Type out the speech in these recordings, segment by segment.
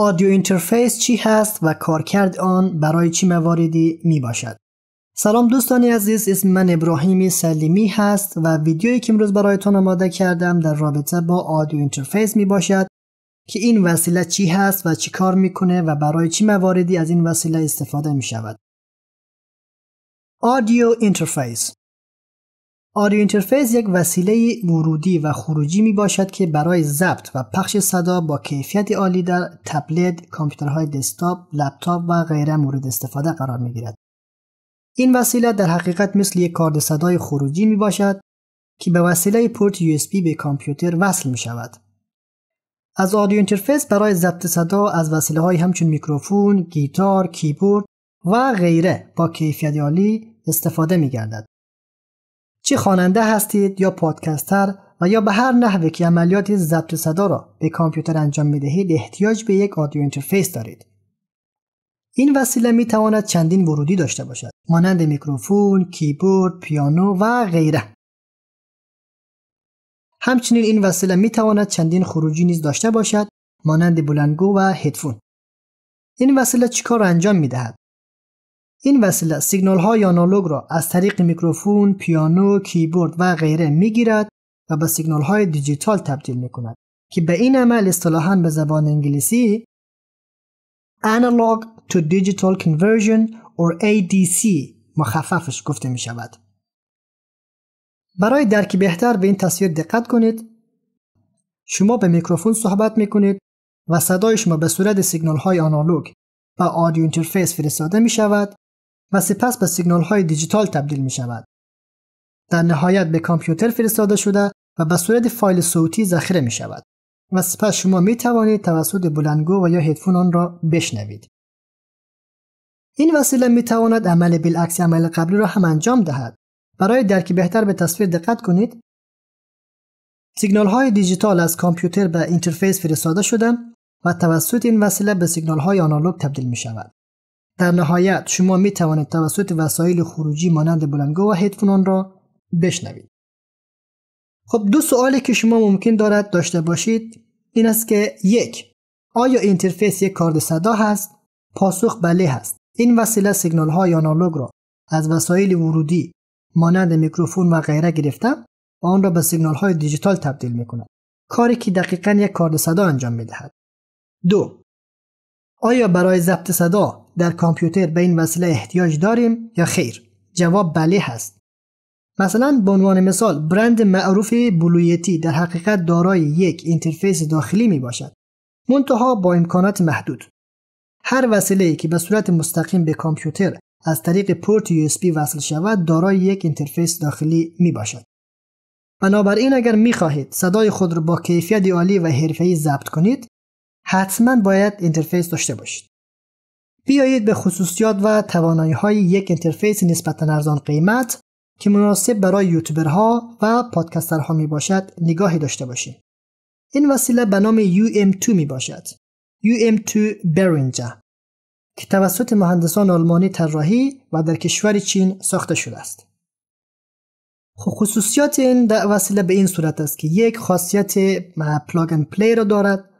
آدیو اینترفیس چی هست و کارکرد آن برای چی مواردی می باشد. سلام دوستان عزیز اسم من ابراهیم سلیمی هست و ویدیویی که امروز برایتان آماده کردم در رابطه با آدیو اینترفیس می باشد که این وسیله چی هست و چی کار میکنه و برای چی مواردی از این وسیله استفاده می شود. آدیو اینترفیس آدیو اینترفیس یک وسیله ورودی و خروجی می باشد که برای ضبط و پخش صدا با کیفیت عالی در تبلت، کامپیوترهای دسکتاپ، لپتاپ و غیره مورد استفاده قرار می گیرد. این وسیله در حقیقت مثل یک کارد صدای خروجی می باشد که به وسیله پورت USB به کامپیوتر وصل می شود. از آدیو اینترفیس برای ضبط صدا از وسیله های همچون میکروفون، گیتار، کیبورد و غیره با کیفیت عالی استفاده می گردد. چه خواننده هستید یا پادکستر و یا به هر نحوه که عملیات ضبط صدا را به کامپیوتر انجام میدهید احتیاج به یک آدیو اینترفیس دارید این وسیله می تواند چندین ورودی داشته باشد مانند میکروفون، کیبورد، پیانو و غیره همچنین این وسیله می تواند چندین خروجی نیز داشته باشد مانند بلندگو و هدفون این وسیله چیکار انجام می این وسیله سیگنال های آنالوگ را از طریق میکروفون، پیانو، کیبورد و غیره میگیرد و به سیگنال های دیجیتال تبدیل می کند که به این عمل اصطلاحا به زبان انگلیسی Analog to Digital Conversion or ADC مخففش گفته می شود. برای درک بهتر به این تصویر دقت کنید. شما به میکروفون صحبت می کنید و صدای شما به صورت سیگنال های آنالوگ به آدیو اینترفیس فرستاده می شود و سپس به سیگنال های دیجیتال تبدیل می شود. در نهایت به کامپیوتر فرستاده شده و به صورت فایل صوتی ذخیره می شود و سپس شما می توانید توسط بلندگو و یا هدفون آن را بشنوید. این وسیله می تواند عمل بالعکس عمل قبلی را هم انجام دهد. برای درک بهتر به تصویر دقت کنید. سیگنال های دیجیتال از کامپیوتر به اینترفیس فرستاده شده و توسط این وسیله به سیگنال های آنالوگ تبدیل می شود. در نهایت شما می توانید توسط وسایل خروجی مانند بلندگو و هدفونان را بشنوید. خب دو سوالی که شما ممکن دارد داشته باشید این است که یک آیا اینترفیس یک کارد صدا هست؟ پاسخ بله هست. این وسیله سیگنال های آنالوگ را از وسایل ورودی مانند میکروفون و غیره گرفته و آن را به سیگنال های دیجیتال تبدیل می کند. کاری که دقیقا یک کارد صدا انجام می دهد. دو آیا برای ضبط صدا در کامپیوتر به این وسیله احتیاج داریم یا خیر؟ جواب بله هست. مثلا به عنوان مثال برند معروف بلویتی در حقیقت دارای یک اینترفیس داخلی می باشد. منتها با امکانات محدود. هر وسیله که به صورت مستقیم به کامپیوتر از طریق پورت USB وصل شود دارای یک اینترفیس داخلی می باشد. بنابراین اگر می خواهید صدای خود را با کیفیت عالی و حرفه‌ای ضبط کنید حتما باید اینترفیس داشته باشید بیایید به خصوصیات و توانایی های یک اینترفیس نسبتا ارزان قیمت که مناسب برای یوتیوبرها و پادکسترها می باشد نگاهی داشته باشیم این وسیله به نام UM2 می باشد UM2 برینجا که توسط مهندسان آلمانی طراحی و در کشور چین ساخته شده است خب، خصوصیات این وسیله به این صورت است که یک خاصیت پلاگ اند پلی را دارد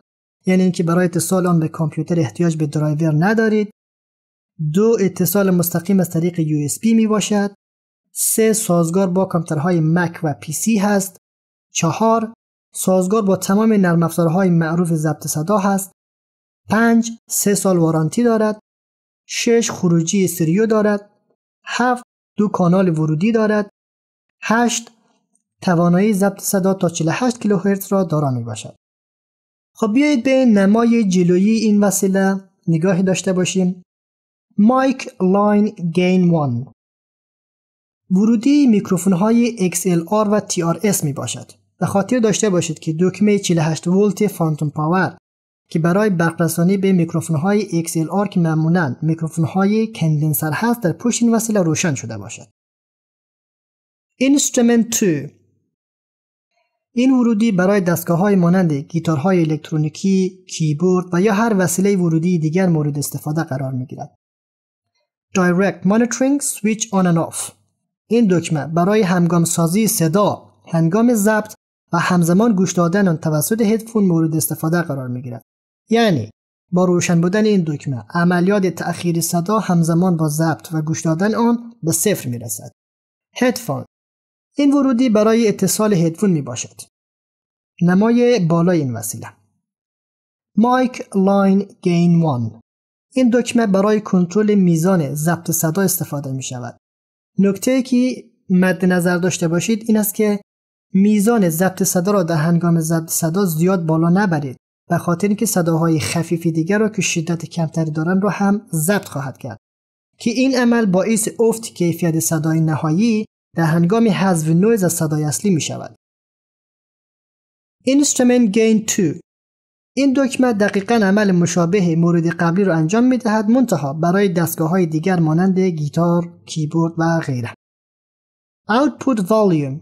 یعنی اینکه برای اتصال آن به کامپیوتر احتیاج به درایور ندارید دو اتصال مستقیم از طریق USB می باشد سه سازگار با کامپیوترهای مک و پی سی هست چهار سازگار با تمام نرم افزارهای معروف ضبط صدا هست پنج سه سال وارانتی دارد شش خروجی سریو دارد هفت دو کانال ورودی دارد هشت توانایی ضبط صدا تا 48 کیلوهرتز را دارا می باشد خب بیایید به نمای جلویی این وسیله نگاهی داشته باشیم مایک لاین گین 1 ورودی میکروفون های XLR و TRS می باشد. به خاطر داشته باشید که دکمه 48 ولت فانتوم پاور که برای برقرسانی به میکروفون های XLR که معمولاً میکروفون های کندنسر هست در پشت این وسیله روشن شده باشد. instrument 2 این ورودی برای دستگاه های مانند گیتارهای الکترونیکی، کیبورد و یا هر وسیله ورودی دیگر مورد استفاده قرار می گیرد. Direct Monitoring Switch On and Off این دکمه برای سازی صدا هنگام ضبط و همزمان گوش دادن آن توسط هدفون مورد استفاده قرار می گیرد. یعنی با روشن بودن این دکمه عملیات تأخیر صدا همزمان با ضبط و گوش دادن آن به صفر می رسد. هدفون این ورودی برای اتصال هدفون می باشد. نمای بالای این وسیله مایک لاین گین 1 این دکمه برای کنترل میزان ضبط صدا استفاده می شود. نکته که مد نظر داشته باشید این است که میزان ضبط صدا را در هنگام ضبط صدا زیاد بالا نبرید و خاطر اینکه صداهای خفیفی دیگر را که شدت کمتری دارند را هم ضبط خواهد کرد که این عمل باعث افت کیفیت صدای نهایی در هنگام حذف نویز از صدای اصلی می شود. Instrument Gain 2 این دکمه دقیقا عمل مشابه مورد قبلی را انجام می دهد منتها برای دستگاه های دیگر مانند گیتار، کیبورد و غیره. Output Volume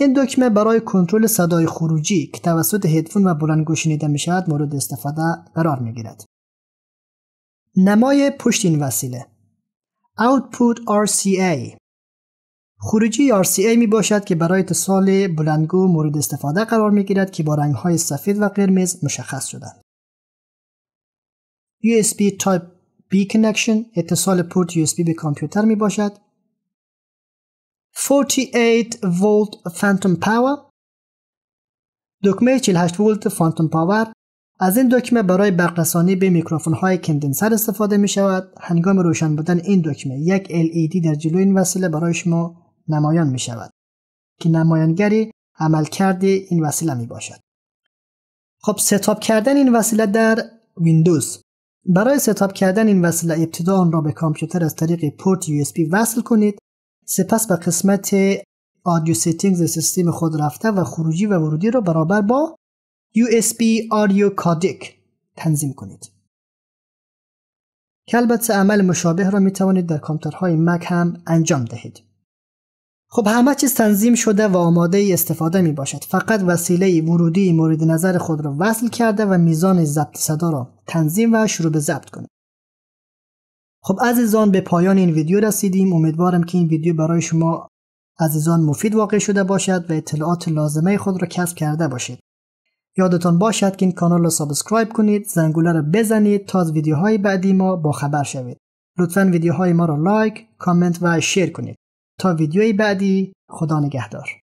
این دکمه برای کنترل صدای خروجی که توسط هدفون و بلند شنیده می شود مورد استفاده قرار می گیرد. نمای پشت این وسیله Output RCA خروجی RCA می باشد که برای اتصال بلندگو مورد استفاده قرار می گیرد که با رنگ های سفید و قرمز مشخص شدند. USB Type B connection اتصال پورت USB به کامپیوتر می باشد. 48 Volt Phantom Power، دکمه 48 ولت فانتوم پاور از این دکمه برای برقصانی به میکروفون های کندنسر استفاده می شود هنگام روشن بودن این دکمه یک LED در جلوی این وسیله برای شما نمایان می شود که نمایانگری کرده این وسیله می باشد. خب ستاپ کردن این وسیله در ویندوز برای ستاپ کردن این وسیله ابتدا آن را به کامپیوتر از طریق پورت USB وصل کنید سپس به قسمت آدیو سیتینگز سیستم خود رفته و خروجی و ورودی را برابر با USB آدیو کادک تنظیم کنید که البته عمل مشابه را می توانید در کامپیوترهای مک هم انجام دهید خب همه چیز تنظیم شده و آماده ای استفاده می باشد فقط وسیله ورودی مورد نظر خود را وصل کرده و میزان ضبط صدا را تنظیم و شروع به ضبط کنید خب عزیزان به پایان این ویدیو رسیدیم امیدوارم که این ویدیو برای شما عزیزان مفید واقع شده باشد و اطلاعات لازمه خود را کسب کرده باشید یادتان باشد که این کانال را سابسکرایب کنید زنگوله را بزنید تا از ویدیوهای بعدی ما باخبر شوید لطفا ویدیوهای ما را لایک کامنت و شیر کنید تا ویدیوی بعدی خدا نگهدار